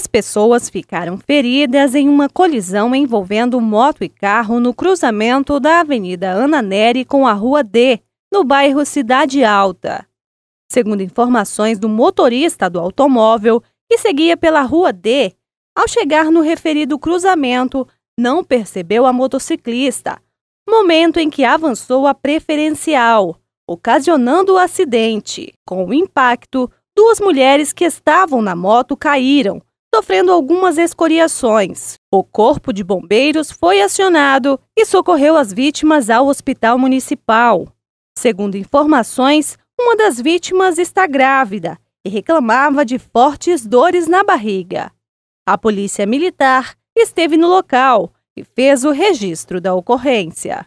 Duas pessoas ficaram feridas em uma colisão envolvendo moto e carro no cruzamento da Avenida Ana Neri com a Rua D, no bairro Cidade Alta. Segundo informações do motorista do automóvel, que seguia pela Rua D, ao chegar no referido cruzamento, não percebeu a motociclista, momento em que avançou a preferencial, ocasionando o acidente. Com o impacto, duas mulheres que estavam na moto caíram, sofrendo algumas escoriações. O Corpo de Bombeiros foi acionado e socorreu as vítimas ao Hospital Municipal. Segundo informações, uma das vítimas está grávida e reclamava de fortes dores na barriga. A Polícia Militar esteve no local e fez o registro da ocorrência.